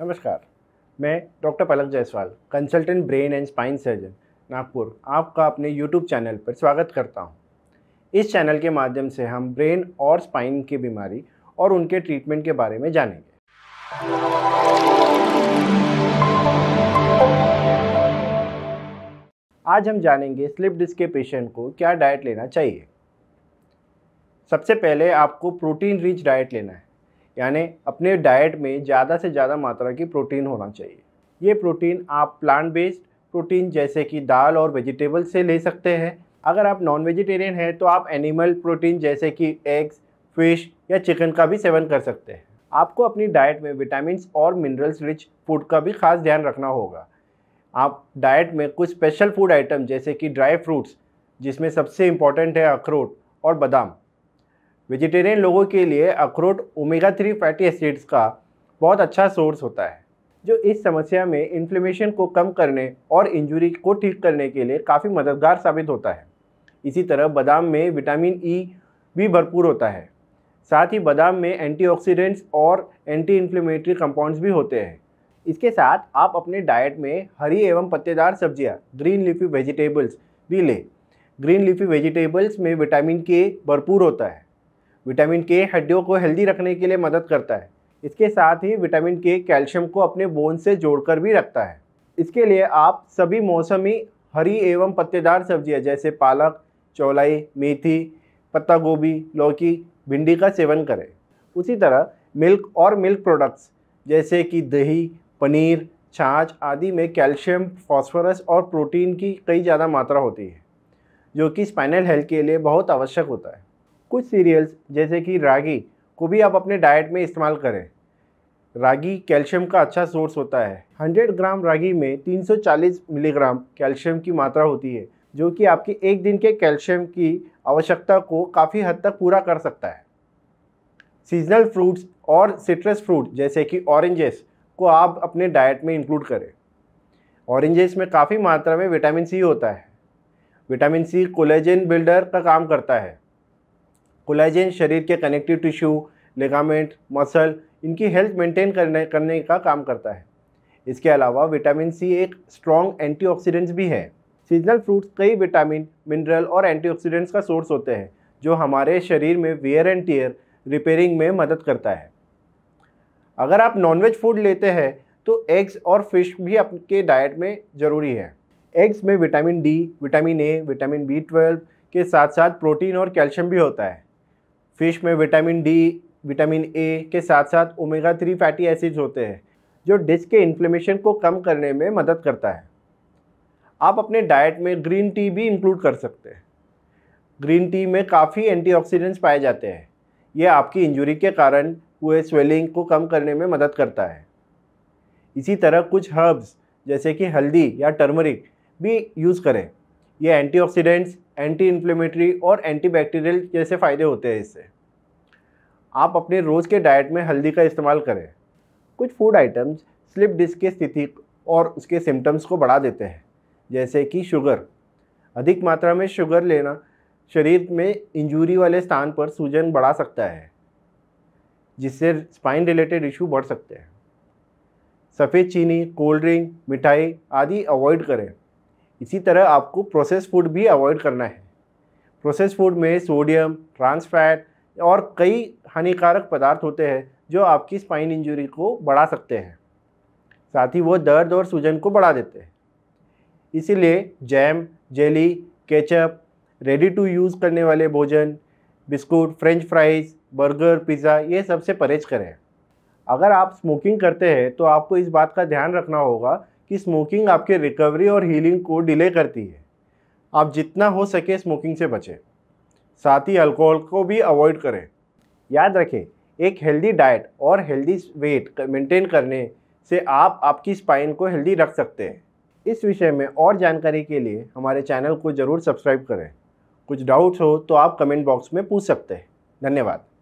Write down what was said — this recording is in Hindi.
नमस्कार मैं doctor Palak Jaiswal consultant brain and spine surgeon Nagpur आपका अपने यूट्यूब चैनल पर स्वागत करता हूँ इस चैनल के माध्यम से हम ब्रेन और स्पाइन की बीमारी और उनके ट्रीटमेंट के बारे में जानेंगे आज हम जानेंगे स्लिप डिस्क के पेशेंट को क्या डाइट लेना चाहिए सबसे पहले आपको प्रोटीन रिच डाइट लेना है यानी अपने डाइट में ज़्यादा से ज़्यादा मात्रा की प्रोटीन होना चाहिए ये प्रोटीन आप प्लांट बेस्ड प्रोटीन जैसे कि दाल और वेजिटेबल से ले सकते हैं अगर आप नॉन वेजिटेरियन हैं तो आप एनिमल प्रोटीन जैसे कि एग्स फिश या चिकन का भी सेवन कर सकते हैं आपको अपनी डाइट में विटामिन और मिनरल्स रिच फूड का भी खास ध्यान रखना होगा आप डाइट में कुछ स्पेशल फूड आइटम जैसे कि ड्राई फ्रूट्स जिसमें सबसे इम्पॉर्टेंट है अखरोट और बादाम वेजिटेरियन लोगों के लिए अखरोट ओमेगा थ्री फैटी एसिड्स का बहुत अच्छा सोर्स होता है जो इस समस्या में इन्फ्लेमेशन को कम करने और इंजरी को ठीक करने के लिए काफ़ी मददगार साबित होता है इसी तरह बादाम में विटामिन ई e भी भरपूर होता है साथ ही बादाम में एंटीऑक्सीडेंट्स और एंटी इन्फ्लेमेटरी कंपाउंड्स भी होते हैं इसके साथ आप अपने डाइट में हरी एवं पत्तेदार सब्जियां ग्रीन लीफी वेजिटेबल्स भी लें ग्रीन लीफी वेजिटेबल्स में विटामिन के भरपूर होता है विटामिन के हड्डियों को हेल्दी रखने के लिए मदद करता है इसके साथ ही विटामिन के कैल्शियम को अपने बोन से जोड़कर भी रखता है इसके लिए आप सभी मौसमी हरी एवं पत्तेदार सब्जियां जैसे पालक चौलाई मेथी पत्ता गोभी लौकी भिंडी का सेवन करें उसी तरह मिल्क और मिल्क प्रोडक्ट्स जैसे कि दही पनीर छाछ आदि में कैल्शियम फॉस्फोरस और प्रोटीन की कई ज़्यादा मात्रा होती है जो कि स्पाइनल हेल्थ के लिए बहुत आवश्यक होता है कुछ सीरियल्स जैसे कि रागी को भी आप अपने डाइट में इस्तेमाल करें रागी कैल्शियम का अच्छा सोर्स होता है 100 ग्राम रागी में 340 मिलीग्राम कैल्शियम की मात्रा होती है जो कि आपकी एक दिन के कैल्शियम की आवश्यकता को काफ़ी हद तक पूरा कर सकता है सीजनल फ्रूट्स और सिट्रस फ्रूट जैसे कि ऑरेंजेस को आप अपने डाइट में इंक्लूड करें ऑरेंजेस में काफ़ी मात्रा में विटामिन सी होता है विटामिन सी कोलेजन बिल्डर का काम करता है कोलाइजन शरीर के कनेक्टिव टिश्यू लिगामेंट मसल इनकी हेल्थ मेंटेन करने करने का काम करता है इसके अलावा विटामिन सी एक स्ट्रॉन्ग एंटीऑक्सीडेंट्स भी है सीजनल फ्रूट्स कई विटामिन मिनरल और एंटीऑक्सीडेंट्स का सोर्स होते हैं जो हमारे शरीर में वेयर एंड टीयर रिपेयरिंग में मदद करता है अगर आप नॉनवेज फूड लेते हैं तो एग्स और फिश भी आपके डाइट में ज़रूरी है एग्स में vitamin D vitamin A vitamin B twelve के साथ साथ प्रोटीन और कैल्शियम भी होता है फिश में विटामिन डी विटामिन ए के साथ साथ ओमेगा थ्री फैटी एसिड्स होते हैं जो डिस्क के इन्फ्लेमेशन को कम करने में मदद करता है आप अपने डाइट में ग्रीन टी भी इंक्लूड कर सकते हैं ग्रीन टी में काफ़ी एंटीऑक्सीडेंट्स पाए जाते हैं ये आपकी इंजरी के कारण हुए स्वेलिंग को कम करने में मदद करता है इसी तरह कुछ हर्ब्स जैसे कि हल्दी या टर्मरिक भी यूज़ करें ये एंटीऑक्सीडेंट्स एंटी इन्फ्लेमेटरी और एंटीबैक्टीरियल जैसे फ़ायदे होते हैं इससे आप अपने रोज़ के डाइट में हल्दी का इस्तेमाल करें कुछ फूड आइटम्स स्लिप डिस्क की स्थिति और उसके सिम्टम्स को बढ़ा देते हैं जैसे कि शुगर अधिक मात्रा में शुगर लेना शरीर में इंजूरी वाले स्थान पर सूजन बढ़ा सकता है जिससे स्पाइन रिलेटेड इशू बढ़ सकते हैं सफ़ेद चीनी कोल्ड ड्रिंक मिठाई आदि अवॉइड करें इसी तरह आपको प्रोसेस फूड भी अवॉइड करना है प्रोसेस फूड में सोडियम ट्रांस फैट और कई हानिकारक पदार्थ होते हैं जो आपकी स्पाइन इंजरी को बढ़ा सकते हैं साथ ही वो दर्द और सूजन को बढ़ा देते हैं इसीलिए jam jelly ketchup ready to use करने वाले भोजन biscuit French fries burger pizza ये सबसे परहेज करें अगर आप स्मोकिंग करते हैं तो आपको इस बात का ध्यान रखना होगा कि स्मोकिंग आपके रिकवरी और हीलिंग को डिले करती है आप जितना हो सके स्मोकिंग से बचें साथ ही अल्कोहल को भी अवॉइड करें याद रखें एक हेल्दी डाइट और हेल्दी वेट मेंटेन करने से आप आपकी स्पाइन को हेल्दी रख सकते हैं इस विषय में और जानकारी के लिए हमारे चैनल को ज़रूर सब्सक्राइब करें कुछ डाउट्स हो तो आप कमेंट बॉक्स में पूछ सकते हैं धन्यवाद